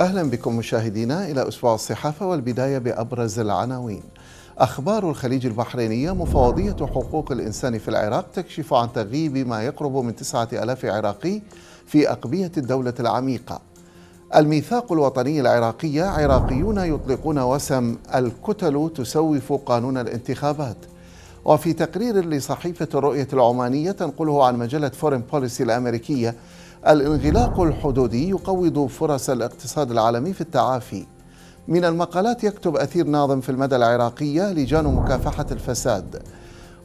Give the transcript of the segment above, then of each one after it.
أهلا بكم مشاهدينا إلى أسبوع الصحافة والبداية بأبرز العناوين أخبار الخليج البحرينية مفوضية حقوق الإنسان في العراق تكشف عن تغييب ما يقرب من تسعة ألاف عراقي في أقبية الدولة العميقة الميثاق الوطني العراقي عراقيون يطلقون وسم الكتل تسوف قانون الانتخابات وفي تقرير لصحيفة الرؤية العمانية تنقله عن مجلة فورين بوليسي الأمريكية الانغلاق الحدودي يقوض فرص الاقتصاد العالمي في التعافي من المقالات يكتب أثير ناظم في المدى العراقية لجان مكافحة الفساد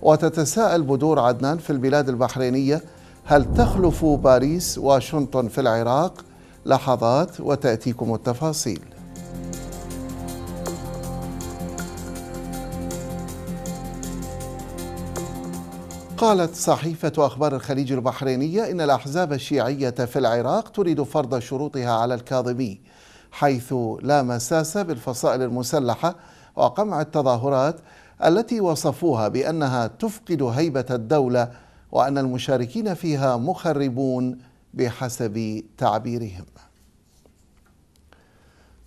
وتتساءل بدور عدنان في البلاد البحرينية هل تخلف باريس واشنطن في العراق لحظات وتأتيكم التفاصيل قالت صحيفة أخبار الخليج البحرينية إن الأحزاب الشيعية في العراق تريد فرض شروطها على الكاظمي حيث لا مساس بالفصائل المسلحة وقمع التظاهرات التي وصفوها بأنها تفقد هيبة الدولة وأن المشاركين فيها مخربون بحسب تعبيرهم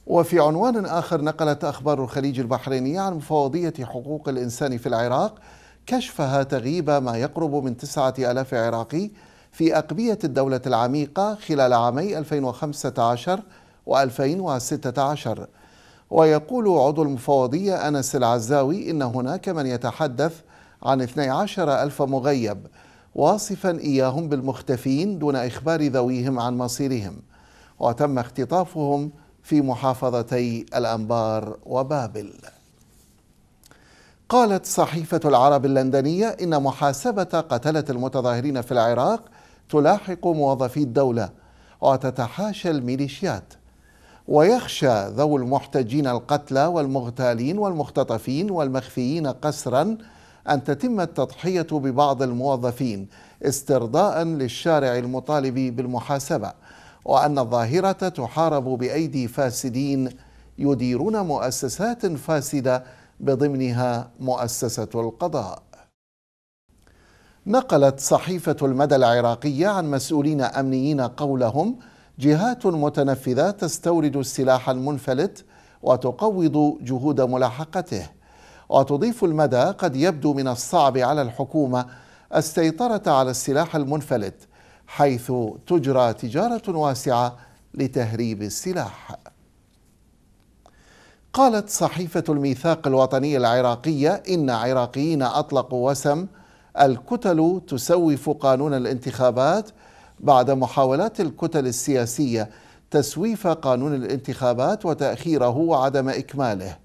وفي عنوان آخر نقلت أخبار الخليج البحرينية عن مفوضية حقوق الإنسان في العراق كشفها تغييب ما يقرب من تسعة ألاف عراقي في أقبية الدولة العميقة خلال عامي 2015 و2016 ويقول عضو المفوضية أنس العزاوي إن هناك من يتحدث عن 12 ألف مغيب واصفا إياهم بالمختفين دون إخبار ذويهم عن مصيرهم وتم اختطافهم في محافظتي الأنبار وبابل قالت صحيفة العرب اللندنية إن محاسبة قتلة المتظاهرين في العراق تلاحق موظفي الدولة وتتحاشى الميليشيات ويخشى ذو المحتجين القتلى والمغتالين والمختطفين والمخفيين قسرا أن تتم التضحية ببعض الموظفين استرضاء للشارع المطالب بالمحاسبة وأن الظاهرة تحارب بأيدي فاسدين يديرون مؤسسات فاسدة بضمنها مؤسسة القضاء نقلت صحيفة المدى العراقية عن مسؤولين أمنيين قولهم جهات متنفذة تستورد السلاح المنفلت وتقوض جهود ملاحقته وتضيف المدى قد يبدو من الصعب على الحكومة السيطرة على السلاح المنفلت حيث تجرى تجارة واسعة لتهريب السلاح قالت صحيفة الميثاق الوطني العراقية إن عراقيين أطلقوا وسم الكتل تسوف قانون الانتخابات بعد محاولات الكتل السياسية تسويف قانون الانتخابات وتأخيره وعدم إكماله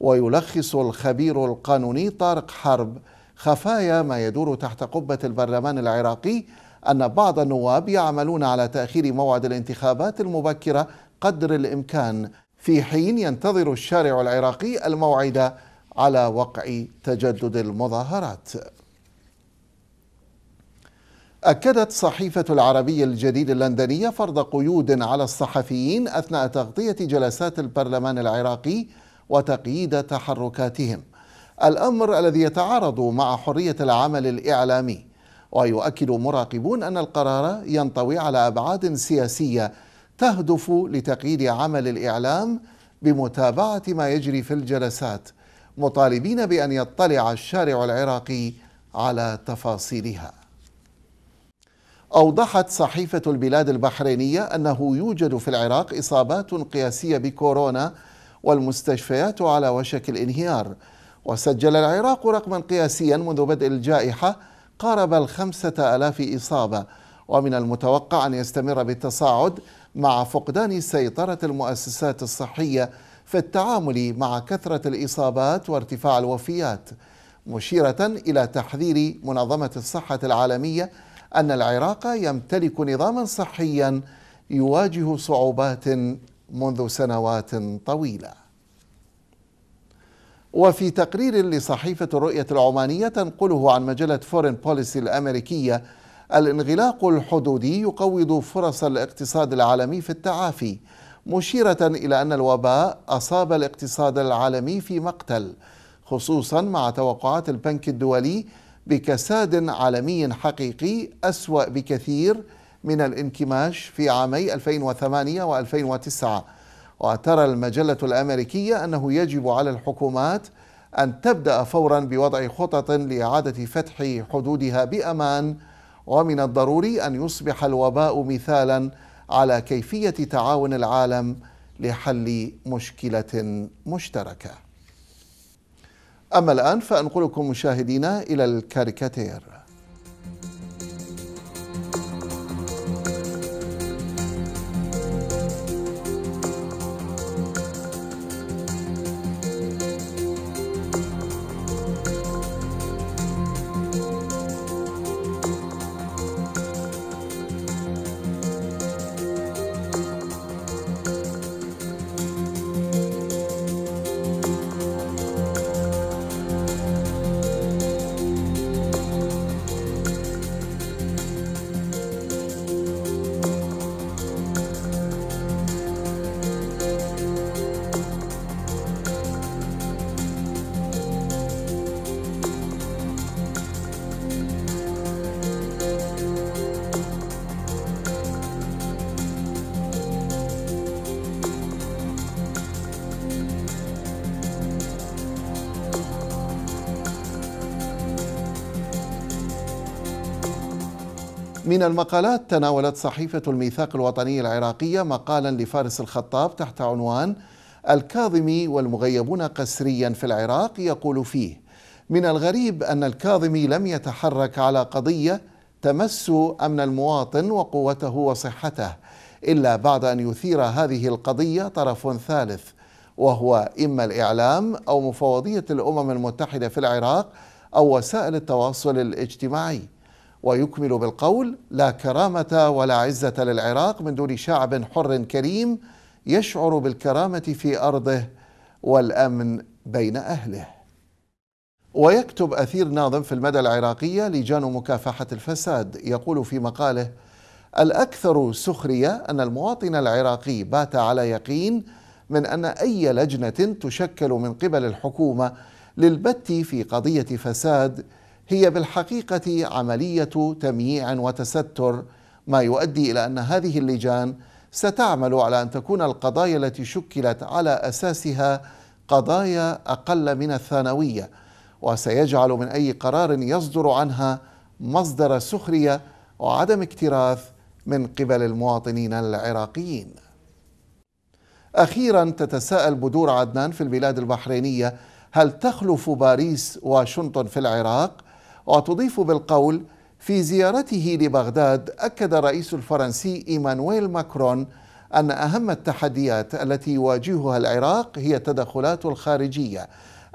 ويلخص الخبير القانوني طارق حرب خفايا ما يدور تحت قبة البرلمان العراقي أن بعض النواب يعملون على تأخير موعد الانتخابات المبكرة قدر الإمكان في حين ينتظر الشارع العراقي الموعد على وقع تجدد المظاهرات أكدت صحيفة العربي الجديد اللندنية فرض قيود على الصحفيين أثناء تغطية جلسات البرلمان العراقي وتقييد تحركاتهم الأمر الذي يتعارض مع حرية العمل الإعلامي ويؤكد مراقبون أن القرار ينطوي على أبعاد سياسية تهدف لتقييد عمل الاعلام بمتابعه ما يجري في الجلسات مطالبين بان يطلع الشارع العراقي على تفاصيلها أوضحت صحيفة البلاد البحرينية أنه يوجد في العراق إصابات قياسية بكورونا والمستشفيات على وشك الانهيار وسجل العراق رقما قياسيا منذ بدء الجائحة قارب الخمسة ألاف إصابة ومن المتوقع أن يستمر بالتصاعد مع فقدان سيطرة المؤسسات الصحية في التعامل مع كثرة الإصابات وارتفاع الوفيات مشيرة إلى تحذير منظمة الصحة العالمية أن العراق يمتلك نظاما صحيا يواجه صعوبات منذ سنوات طويله وفي تقرير لصحيفة الرؤية العمانية تنقله عن مجلة فورين بوليسي الأمريكية الانغلاق الحدودي يقوض فرص الاقتصاد العالمي في التعافي مشيرة إلى أن الوباء أصاب الاقتصاد العالمي في مقتل خصوصا مع توقعات البنك الدولي بكساد عالمي حقيقي أسوأ بكثير من الانكماش في عامي 2008 و2009 وترى المجلة الأمريكية أنه يجب على الحكومات أن تبدأ فورا بوضع خطط لإعادة فتح حدودها بأمان ومن الضروري ان يصبح الوباء مثالا على كيفيه تعاون العالم لحل مشكله مشتركه. اما الان فانقلكم مشاهدينا الى الكاريكاتير. من المقالات تناولت صحيفة الميثاق الوطني العراقية مقالا لفارس الخطاب تحت عنوان الكاظمي والمغيبون قسريا في العراق يقول فيه من الغريب أن الكاظمي لم يتحرك على قضية تمس أمن المواطن وقوته وصحته إلا بعد أن يثير هذه القضية طرف ثالث وهو إما الإعلام أو مفوضية الأمم المتحدة في العراق أو وسائل التواصل الاجتماعي ويكمل بالقول لا كرامة ولا عزة للعراق من دون شعب حر كريم يشعر بالكرامة في أرضه والأمن بين أهله ويكتب أثير ناظم في المدى العراقية لجان مكافحة الفساد يقول في مقاله الأكثر سخرية أن المواطن العراقي بات على يقين من أن أي لجنة تشكل من قبل الحكومة للبت في قضية فساد هي بالحقيقه عمليه تمييع وتستر ما يؤدي الى ان هذه اللجان ستعمل على ان تكون القضايا التي شكلت على اساسها قضايا اقل من الثانويه وسيجعل من اي قرار يصدر عنها مصدر سخريه وعدم اكتراث من قبل المواطنين العراقيين. اخيرا تتساءل بدور عدنان في البلاد البحرينيه هل تخلف باريس واشنطن في العراق؟ وتضيف بالقول في زيارته لبغداد أكد الرئيس الفرنسي إيمانويل ماكرون أن أهم التحديات التي يواجهها العراق هي التدخلات الخارجية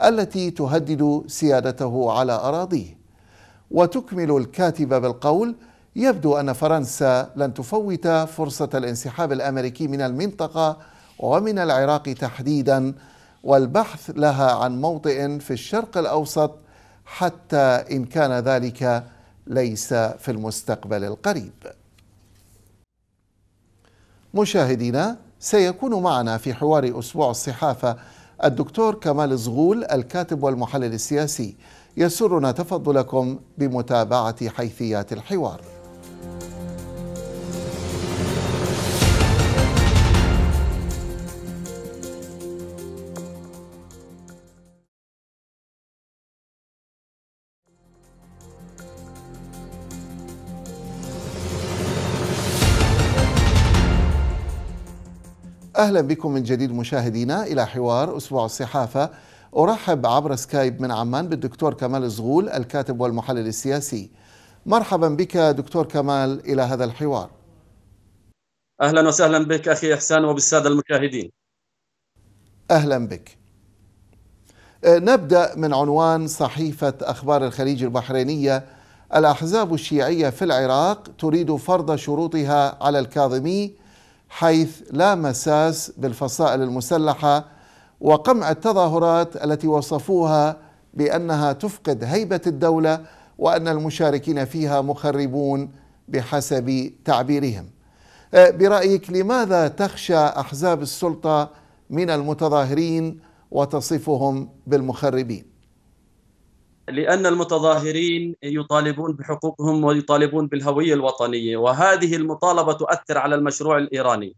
التي تهدد سيادته على أراضيه وتكمل الكاتبة بالقول يبدو أن فرنسا لن تفوت فرصة الانسحاب الأمريكي من المنطقة ومن العراق تحديدا والبحث لها عن موطئ في الشرق الأوسط حتى ان كان ذلك ليس في المستقبل القريب مشاهدينا سيكون معنا في حوار اسبوع الصحافه الدكتور كمال زغول الكاتب والمحلل السياسي يسرنا تفضلكم بمتابعه حيثيات الحوار أهلا بكم من جديد مشاهدينا إلى حوار أسبوع الصحافة أرحب عبر سكايب من عمان بالدكتور كمال زغول الكاتب والمحلل السياسي مرحبا بك دكتور كمال إلى هذا الحوار أهلا وسهلا بك أخي إحسان وبالسادة المشاهدين أهلا بك أه، نبدأ من عنوان صحيفة أخبار الخليج البحرينية الأحزاب الشيعية في العراق تريد فرض شروطها على الكاظمي حيث لا مساس بالفصائل المسلحه وقمع التظاهرات التي وصفوها بانها تفقد هيبه الدوله وان المشاركين فيها مخربون بحسب تعبيرهم. أه، برايك لماذا تخشى احزاب السلطه من المتظاهرين وتصفهم بالمخربين؟ لأن المتظاهرين يطالبون بحقوقهم ويطالبون بالهوية الوطنية وهذه المطالبة تؤثر على المشروع الإيراني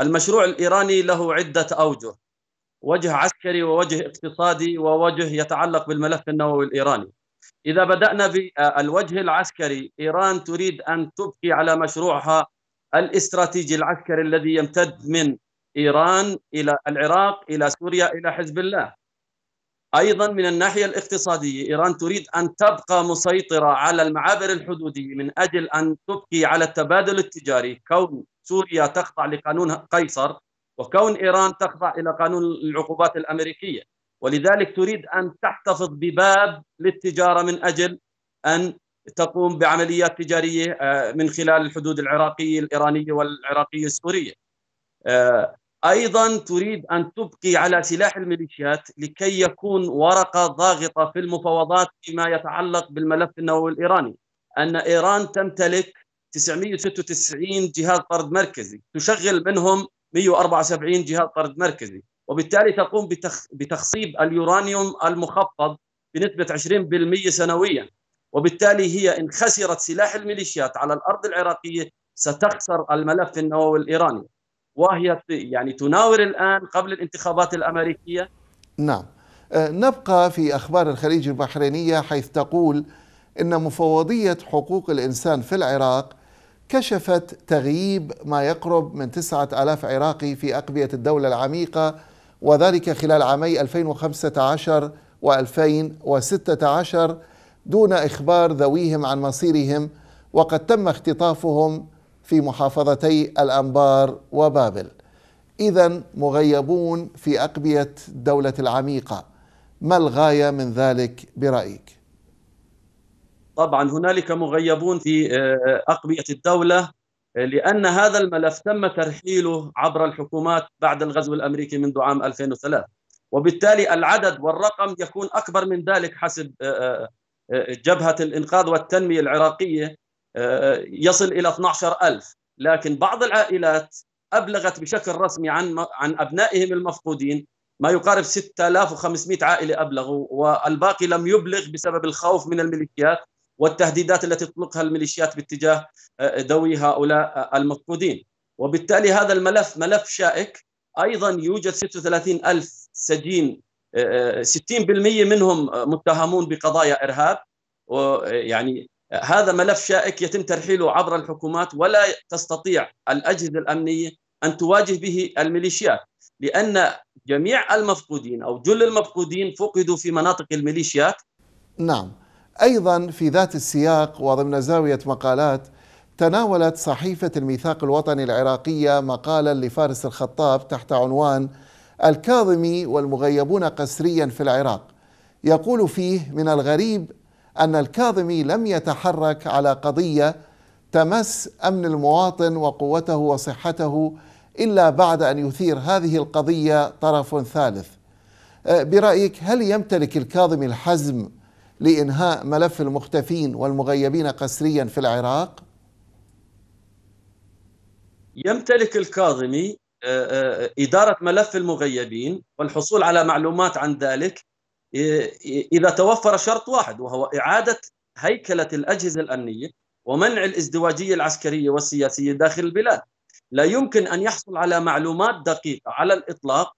المشروع الإيراني له عدة أوجه وجه عسكري ووجه اقتصادي ووجه يتعلق بالملف النووي الإيراني إذا بدأنا بالوجه العسكري إيران تريد أن تبقي على مشروعها الاستراتيجي العسكري الذي يمتد من إيران إلى العراق إلى سوريا إلى حزب الله ايضا من الناحيه الاقتصاديه ايران تريد ان تبقى مسيطره على المعابر الحدوديه من اجل ان تبقي على التبادل التجاري كون سوريا تخضع لقانون قيصر وكون ايران تخضع الى قانون العقوبات الامريكيه ولذلك تريد ان تحتفظ بباب للتجاره من اجل ان تقوم بعمليات تجاريه آه، من خلال الحدود العراقيه الايرانيه والعراقيه السوريه آه، ايضا تريد ان تبقي على سلاح الميليشيات لكي يكون ورقه ضاغطه في المفاوضات فيما يتعلق بالملف النووي الايراني ان ايران تمتلك 996 جهاز طرد مركزي تشغل منهم 174 جهاز طرد مركزي وبالتالي تقوم بتخ... بتخصيب اليورانيوم المخفض بنسبه 20% سنويا وبالتالي هي ان خسرت سلاح الميليشيات على الارض العراقيه ستخسر الملف النووي الايراني وهي يعني تناور الآن قبل الانتخابات الأمريكية نعم أه، نبقى في أخبار الخليج البحرينية حيث تقول إن مفوضية حقوق الإنسان في العراق كشفت تغييب ما يقرب من تسعة ألاف عراقي في أقبية الدولة العميقة وذلك خلال عامي 2015 و2016 دون إخبار ذويهم عن مصيرهم وقد تم اختطافهم في محافظتي الانبار وبابل اذا مغيبون في اقبيه الدوله العميقه ما الغايه من ذلك برايك طبعا هنالك مغيبون في آه، اقبيه الدوله آه، لان هذا الملف تم ترحيله عبر الحكومات بعد الغزو الامريكي منذ عام 2003 وبالتالي العدد والرقم يكون اكبر من ذلك حسب آه، جبهه الانقاذ والتنميه العراقيه آه، يصل الى 12000 لكن بعض العائلات ابلغت بشكل رسمي عن عن ابنائهم المفقودين ما يقارب 6500 عائله ابلغوا والباقي لم يبلغ بسبب الخوف من الميليشيات والتهديدات التي تطلقها الميليشيات باتجاه آه، ذوي هؤلاء آه، المفقودين وبالتالي هذا الملف ملف شائك ايضا يوجد 36 الف سجين 60% منهم متهمون بقضايا ارهاب يعني هذا ملف شائك يتم ترحيله عبر الحكومات ولا تستطيع الأجهزة الأمنية أن تواجه به الميليشيات لأن جميع المفقودين أو جل المفقودين فقدوا في مناطق الميليشيات نعم أيضا في ذات السياق وضمن زاوية مقالات تناولت صحيفة الميثاق الوطني العراقية مقالا لفارس الخطاب تحت عنوان الكاظمي والمغيبون قسريا في العراق يقول فيه من الغريب أن الكاظمي لم يتحرك على قضية تمس أمن المواطن وقوته وصحته إلا بعد أن يثير هذه القضية طرف ثالث أه، برأيك هل يمتلك الكاظمي الحزم لإنهاء ملف المختفين والمغيبين قسريا في العراق؟ يمتلك الكاظمي أه، أه، إدارة ملف المغيبين والحصول على معلومات عن ذلك اذا توفر شرط واحد وهو اعاده هيكله الاجهزه الامنيه ومنع الازدواجيه العسكريه والسياسيه داخل البلاد. لا يمكن ان يحصل على معلومات دقيقه على الاطلاق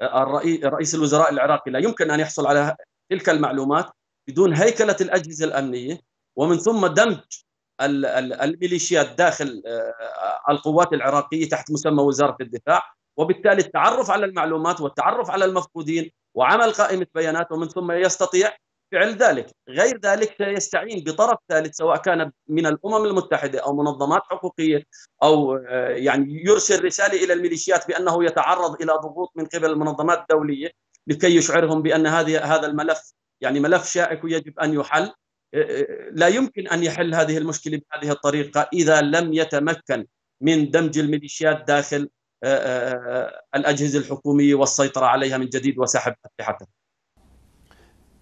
آه، رئيس الوزراء العراقي لا يمكن ان يحصل على تلك المعلومات بدون هيكله الاجهزه الامنيه ومن ثم دمج الميليشيات داخل آه، القوات العراقيه تحت مسمى وزاره الدفاع وبالتالي التعرف على المعلومات والتعرف على المفقودين وعمل قائمة بيانات ومن ثم يستطيع فعل ذلك غير ذلك سيستعين بطرف ثالث سواء كان من الأمم المتحدة أو منظمات حقوقية أو آه، يعني يرسل رسالة إلى الميليشيات بأنه يتعرض إلى ضغوط من قبل المنظمات الدولية لكي يشعرهم بأن هذه هذا الملف يعني ملف شائك ويجب أن يحل آه، آه، لا يمكن أن يحل هذه المشكلة بهذه الطريقة إذا لم يتمكن من دمج الميليشيات داخل آه، آه، آه، الأجهزة الحكومية والسيطرة عليها من جديد وسحب أسلحتها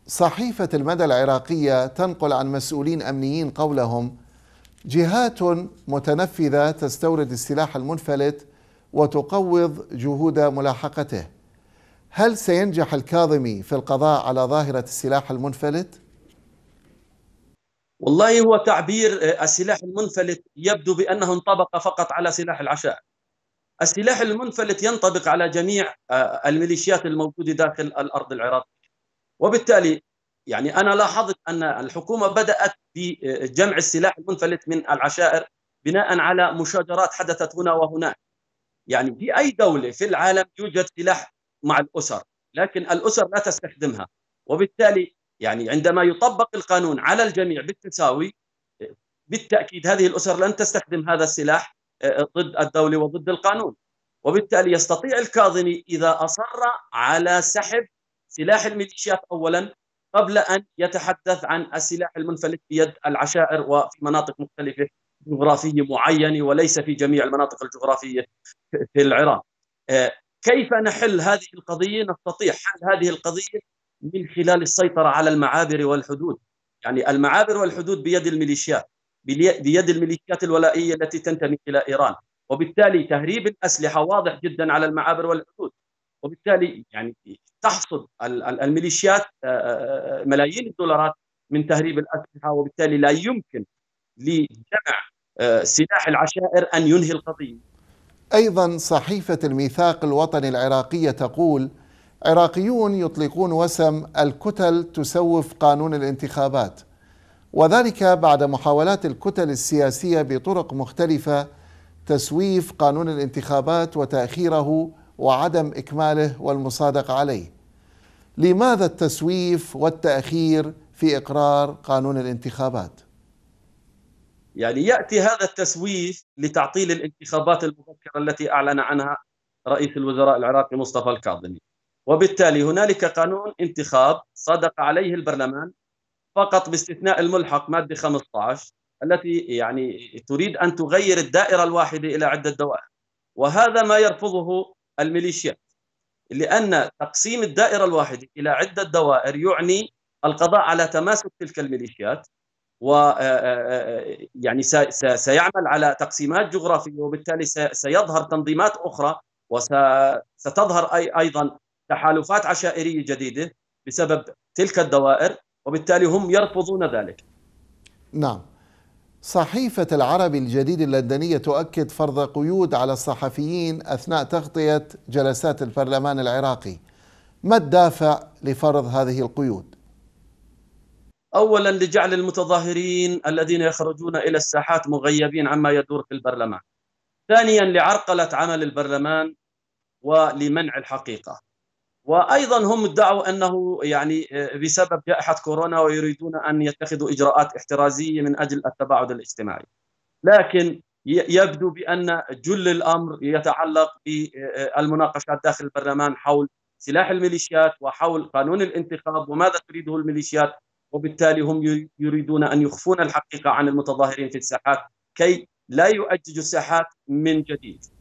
صحيفة المدى العراقية تنقل عن مسؤولين أمنيين قولهم جهات متنفذة تستورد السلاح المنفلت وتقوض جهود ملاحقته هل سينجح الكاظمي في القضاء على ظاهرة السلاح المنفلت؟ والله هو تعبير السلاح المنفلت يبدو بأنه انطبق فقط على سلاح العشائر السلاح المنفلت ينطبق على جميع آه، الميليشيات الموجوده داخل الارض العراقيه وبالتالي يعني انا لاحظت ان الحكومه بدات بجمع السلاح المنفلت من العشائر بناء على مشاجرات حدثت هنا وهناك يعني في اي دوله في العالم يوجد سلاح مع الاسر لكن الاسر لا تستخدمها وبالتالي يعني عندما يطبق القانون على الجميع بالتساوي بالتاكيد هذه الاسر لن تستخدم هذا السلاح ضد الدولة وضد القانون وبالتالي يستطيع الكاظمي إذا أصر على سحب سلاح الميليشيات أولا قبل أن يتحدث عن السلاح المنفلت بيد العشائر وفي مناطق مختلفة جغرافية معينة وليس في جميع المناطق الجغرافية في العراق آه، كيف نحل هذه القضية؟ نستطيع حل هذه القضية من خلال السيطرة على المعابر والحدود يعني المعابر والحدود بيد الميليشيات بيد الميليشيات الولائية التي تنتمي إلى إيران وبالتالي تهريب الأسلحة واضح جدا على المعابر والحدود وبالتالي يعني تحصد الميليشيات آه، آه، آه، ملايين الدولارات من تهريب الأسلحة وبالتالي لا يمكن لجمع سلاح العشائر أن ينهي القضية أيضا صحيفة الميثاق الوطني العراقية تقول عراقيون يطلقون وسم الكتل تسوف قانون الانتخابات وذلك بعد محاولات الكتل السياسيه بطرق مختلفه تسويف قانون الانتخابات وتاخيره وعدم اكماله والمصادقه عليه لماذا التسويف والتاخير في اقرار قانون الانتخابات يعني ياتي هذا التسويف لتعطيل الانتخابات المبكره التي اعلن عنها رئيس الوزراء العراقي مصطفى الكاظمي وبالتالي هنالك قانون انتخاب صادق عليه البرلمان فقط باستثناء الملحق ماده 15 التي يعني تريد ان تغير الدائره الواحده الى عده دوائر وهذا ما يرفضه الميليشيات لان تقسيم الدائره الواحده الى عده دوائر يعني القضاء على تماسك تلك الميليشيات و آه، آه، آه، يعني سيعمل على تقسيمات جغرافيه وبالتالي سيظهر تنظيمات اخرى وستظهر ايضا تحالفات عشائريه جديده بسبب تلك الدوائر وبالتالي هم يرفضون ذلك نعم صحيفة العرب الجديد اللندنية تؤكد فرض قيود على الصحفيين أثناء تغطية جلسات البرلمان العراقي ما الدافع لفرض هذه القيود؟ أولا لجعل المتظاهرين الذين يخرجون إلى الساحات مغيبين عما يدور في البرلمان ثانيا لعرقلة عمل البرلمان ولمنع الحقيقة وايضا هم ادعوا انه يعني آه، بسبب جائحه كورونا ويريدون ان يتخذوا اجراءات احترازيه من اجل التباعد الاجتماعي. لكن يبدو بان جل الامر يتعلق بالمناقشات آه، داخل البرلمان حول سلاح الميليشيات وحول قانون الانتخاب وماذا تريده الميليشيات وبالتالي هم يريدون ان يخفون الحقيقه عن المتظاهرين في الساحات كي لا يؤججوا الساحات من جديد.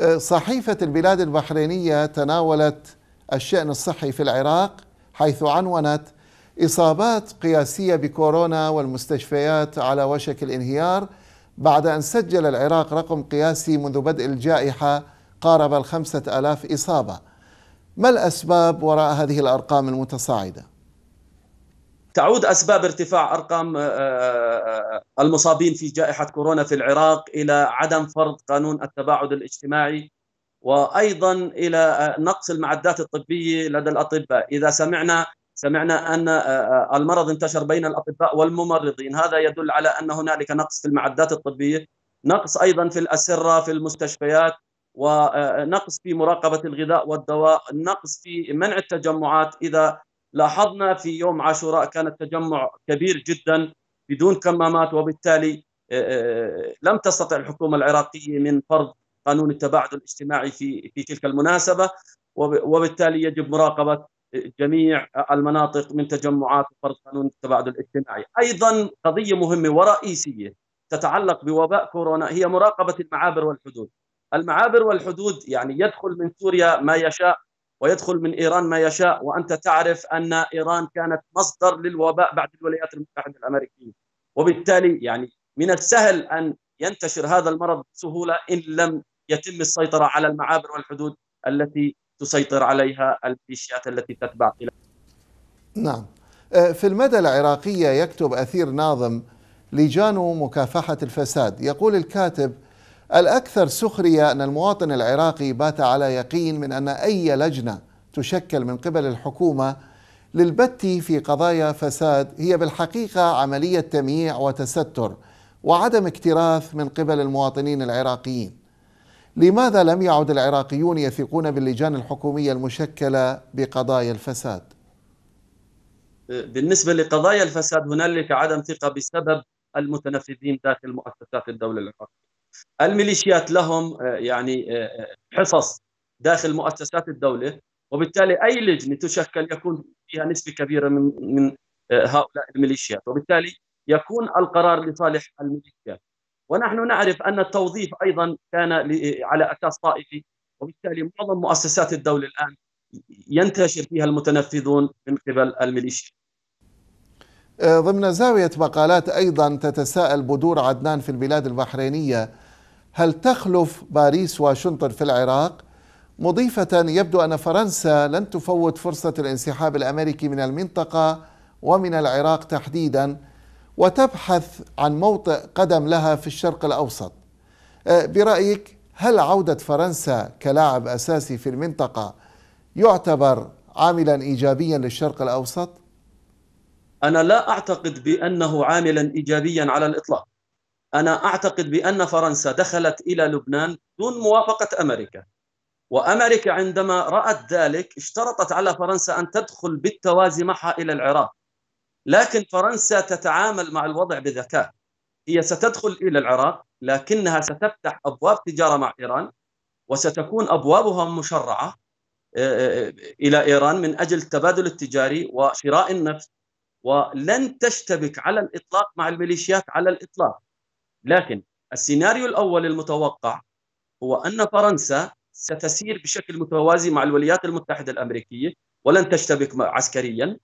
آه، صحيفة البلاد البحرينية تناولت الشأن الصحي في العراق حيث عنونت إصابات قياسية بكورونا والمستشفيات على وشك الانهيار بعد أن سجل العراق رقم قياسي منذ بدء الجائحة قارب الخمسة آلاف إصابة ما الأسباب وراء هذه الأرقام المتصاعدة؟ تعود اسباب ارتفاع ارقام آه، آه، آه، المصابين في جائحه كورونا في العراق الى عدم فرض قانون التباعد الاجتماعي وايضا الى نقص المعدات الطبيه لدى الاطباء، اذا سمعنا سمعنا ان المرض انتشر بين الاطباء والممرضين، هذا يدل على ان هنالك نقص في المعدات الطبيه، نقص ايضا في الاسره في المستشفيات ونقص في مراقبه الغذاء والدواء، نقص في منع التجمعات اذا لاحظنا في يوم عاشوراء كان التجمع كبير جدا بدون كمامات وبالتالي آه، آه، لم تستطع الحكومه العراقيه من فرض قانون التباعد الاجتماعي في في تلك المناسبه وبالتالي يجب مراقبه جميع المناطق من تجمعات فرض قانون التباعد الاجتماعي ايضا قضيه مهمه ورئيسيه تتعلق بوباء كورونا هي مراقبه المعابر والحدود المعابر والحدود يعني يدخل من سوريا ما يشاء ويدخل من إيران ما يشاء وأنت تعرف أن إيران كانت مصدر للوباء بعد الولايات المتحدة الأمريكية وبالتالي يعني من السهل أن ينتشر هذا المرض بسهولة إن لم يتم السيطرة على المعابر والحدود التي تسيطر عليها الميليشيات التي تتبع إلى نعم آه، في المدى العراقية يكتب أثير ناظم لجان مكافحة الفساد يقول الكاتب الأكثر سخرية أن المواطن العراقي بات على يقين من أن أي لجنة تشكل من قبل الحكومة للبت في قضايا فساد هي بالحقيقة عملية تمييع وتستر وعدم اكتراث من قبل المواطنين العراقيين لماذا لم يعد العراقيون يثقون باللجان الحكومية المشكلة بقضايا الفساد؟ بالنسبة لقضايا الفساد هنالك عدم ثقة بسبب المتنفذين داخل مؤسسات الدولة العراقية الميليشيات لهم آه، يعني آه، آه، حصص داخل مؤسسات الدوله وبالتالي اي لجنه تشكل يكون فيها نسبه كبيره من من هؤلاء الميليشيات وبالتالي يكون القرار لصالح الميليشيات ونحن نعرف ان التوظيف ايضا كان على اساس طائفي وبالتالي معظم مؤسسات الدوله الان ينتشر فيها المتنفذون من قبل الميليشيات ضمن زاوية مقالات أيضا تتساءل بدور عدنان في البلاد البحرينية هل تخلف باريس واشنطن في العراق؟ مضيفة يبدو أن فرنسا لن تفوت فرصة الانسحاب الأمريكي من المنطقة ومن العراق تحديدا وتبحث عن موطئ قدم لها في الشرق الأوسط أه، برأيك هل عودة فرنسا كلاعب أساسي في المنطقة يعتبر عاملا إيجابيا للشرق الأوسط؟ أنا لا أعتقد بأنه عاملا إيجابيا على الإطلاق أنا أعتقد بأن فرنسا دخلت إلى لبنان دون موافقة أمريكا وأمريكا عندما رأت ذلك اشترطت على فرنسا أن تدخل بالتوازي معها إلى العراق لكن فرنسا تتعامل مع الوضع بذكاء هي ستدخل إلى العراق لكنها ستفتح أبواب تجارة مع إيران وستكون أبوابها مشرعة آه، آه، آه، إلى إيران من أجل التبادل التجاري وشراء النفط ولن تشتبك على الإطلاق مع الميليشيات على الإطلاق لكن السيناريو الاول المتوقع هو ان فرنسا ستسير بشكل متوازي مع الولايات المتحده الامريكيه ولن تشتبك عسكريا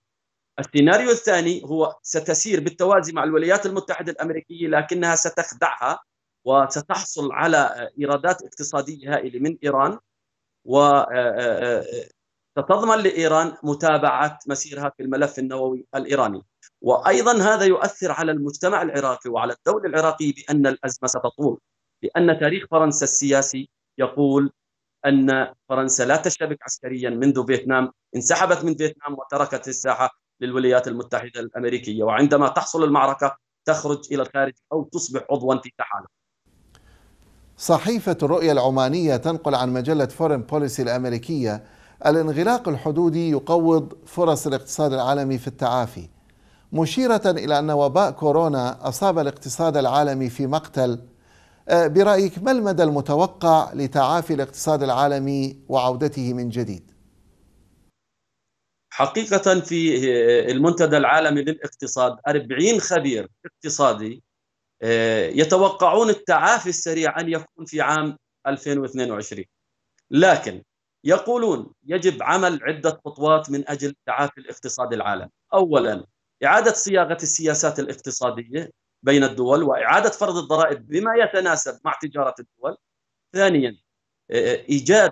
السيناريو الثاني هو ستسير بالتوازي مع الولايات المتحده الامريكيه لكنها ستخدعها وستحصل على ايرادات اقتصاديه هائله من ايران وستضمن آه، آه، آه، لايران متابعه مسيرها في الملف النووي الايراني وايضا هذا يؤثر على المجتمع العراقي وعلى الدولة العراقية بان الازمة ستطول لان تاريخ فرنسا السياسي يقول ان فرنسا لا تشتبك عسكريا منذ فيتنام انسحبت من فيتنام وتركت الساحه للولايات المتحده الامريكيه وعندما تحصل المعركه تخرج الى الخارج او تصبح عضوا في تحالف صحيفة الرؤية العمانية تنقل عن مجلة فورن بوليسي الأمريكية الانغلاق الحدودي يقوض فرص الاقتصاد العالمي في التعافي مشيرة إلى أن وباء كورونا أصاب الاقتصاد العالمي في مقتل أه، برأيك ما المدى المتوقع لتعافي الاقتصاد العالمي وعودته من جديد؟ حقيقة في أه، المنتدى العالمي للاقتصاد 40 خبير اقتصادي أه، يتوقعون التعافي السريع أن يكون في عام 2022 لكن يقولون يجب عمل عدة خطوات من أجل تعافي الاقتصاد العالمي أولا إعادة صياغة السياسات الاقتصادية بين الدول وإعادة فرض الضرائب بما يتناسب مع تجارة الدول ثانيا إيجاد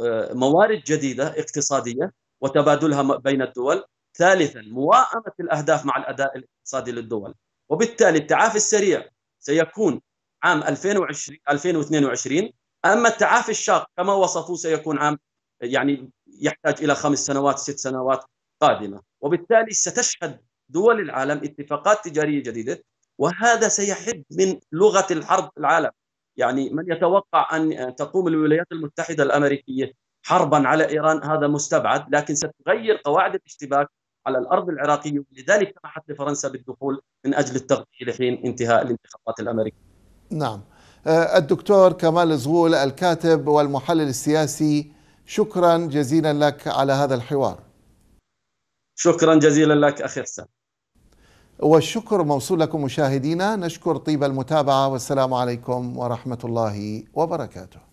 آه، موارد جديدة اقتصادية وتبادلها بين الدول ثالثا موائمة الأهداف مع الأداء الاقتصادي للدول وبالتالي التعافي السريع سيكون عام 2020 2022 اما التعافي الشاق كما وصفوه سيكون عام يعني يحتاج الى خمس سنوات ست سنوات قادمة وبالتالي ستشهد دول العالم اتفاقات تجارية جديدة وهذا سيحد من لغة الحرب العالم يعني من يتوقع أن تقوم الولايات المتحدة الأمريكية حربا على إيران هذا مستبعد لكن ستغير قواعد الاشتباك على الأرض العراقية ولذلك سمحت لفرنسا بالدخول من أجل التغطية لحين انتهاء الانتخابات الأمريكية نعم آه، الدكتور كمال زغول الكاتب والمحلل السياسي شكرا جزيلا لك على هذا الحوار شكرا جزيلا لك أخي حسام والشكر موصول لكم مشاهدينا نشكر طيب المتابعة والسلام عليكم ورحمة الله وبركاته